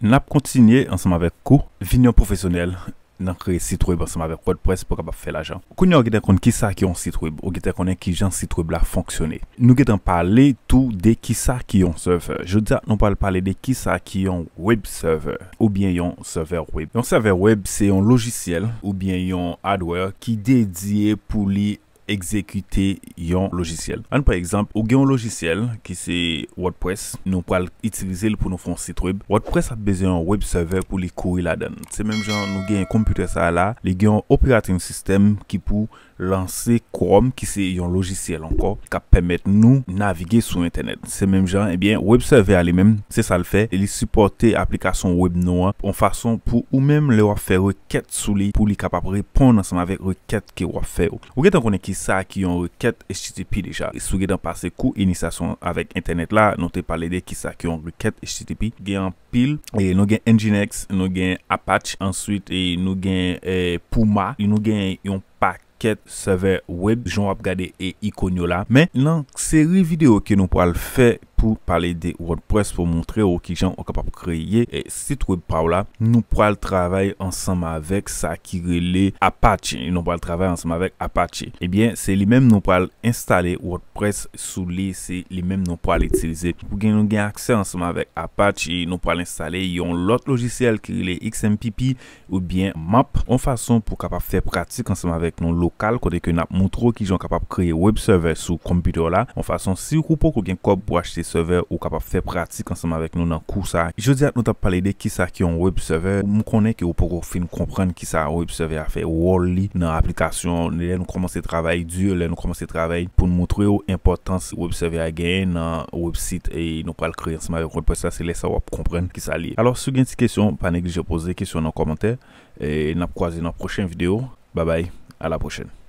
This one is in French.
Nap kontinye ansama vek kou, vin yon profesyonel nan kre sitweb ansama vek WordPress pou kapap fe la jan. Koun yon ou gete kon kisa ki yon sitweb ou gete kon yon ki jan sitweb la fonksyone. Nou gete an pale tou de kisa ki yon server. Je dja nou pale pale de kisa ki yon web server ou bien yon server web. Yon server web se yon logisyele ou bien yon hardware ki dedye pou li ajan. exécuter un logiciel. par exemple, ou un logiciel qui c'est WordPress, nous pouvons utiliser pour nous faire un site web. WordPress a besoin d'un web server pour les courir là-dedans. C'est même genre, nous avons un computer ça là, les un operating system qui pour lancer Chrome qui c'est un logiciel encore qui permet nous naviguer sur internet. C'est même genre, eh bien, web server lui-même, c'est ça le fait, il supporte application web noire en façon pour ou même leur faire requête sous lui pour les capable répondre ensemble avec requête que vous faire. Ou est qui sa ki yon rekèd HTTP deja. E sou gen dan pase kou inisasyon avèk internet la, nou te pale de ki sa ki yon rekèd HTTP. Gen an pil, e nou gen NGINX, nou gen Apache, answit e nou gen Puma, nou gen yon pakèd server web, joun ap gade e ikonyo la. Men nan seri video ki nou po al fè, pour parler de WordPress, pour montrer aux gens qui capable de créer un site web par là. Nous pourrons travailler ensemble avec ça qui relève Apache. Nous pourrons travailler eh ensemble avec Apache. et bien, c'est les même nous pourrons installer WordPress sous les C'est les même nous pourrons l'utiliser. Pour gagner nous accès ensemble avec Apache, nous pourrons installer l'autre logiciel qui est XMPP ou bien Map. En façon pour capable faire pratique ensemble avec nos locales, côté que nous montrons qui sont capables de créer web server sous computer là. En façon, si vous pouvez, gagner quoi pour acheter serveur ou capable de faire pratique ensemble avec nous dans le cours. Je dis à nous parler de qui ça qui est un web serveur. Nous connais que vous pouvez comprendre qui ça un web serveur a fait Wally dans l'application. Nous commençons à travailler dur, nous commençons à travailler pour nous montrer l'importance du web serveur à gagner dans le site et nous allons le créer ensemble avec C'est laisser ça vous comprendre qui ça lié. Alors, si vous avez des questions, pas négliger de poser des questions dans les commentaires. Et nous croiser dans la prochaine vidéo. Bye bye, à la prochaine.